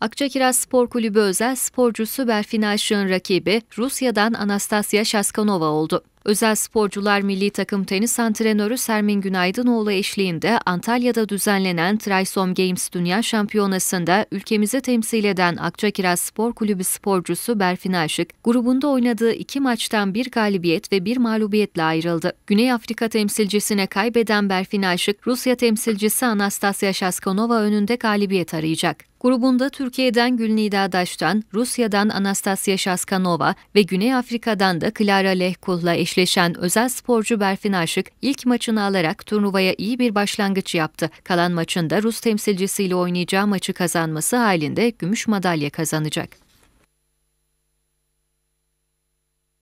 Akçakiraz Spor Kulübü özel sporcusu Berfin Aşık'ın rakibi Rusya'dan Anastasya Şaskanova oldu. Özel Sporcular Milli Takım Tenis Antrenörü Sermin Günaydınoğlu eşliğinde Antalya'da düzenlenen Trisom Games Dünya Şampiyonası'nda ülkemizi temsil eden Akçakiraz Spor Kulübü sporcusu Berfin Aşık, grubunda oynadığı iki maçtan bir galibiyet ve bir mağlubiyetle ayrıldı. Güney Afrika temsilcisine kaybeden Berfin Aşık, Rusya temsilcisi Anastasia Şaskonova önünde galibiyet arayacak. Grubunda Türkiye'den Gülnida Daş'tan, Rusya'dan Anastasia Şaskanova ve Güney Afrika'dan da Clara Lehkuh'la eşlik eşleşen özel sporcu Berfin Aşık ilk maçını alarak turnuvaya iyi bir başlangıç yaptı. Kalan maçında Rus temsilcisiyle oynayacağı maçı kazanması halinde gümüş madalya kazanacak.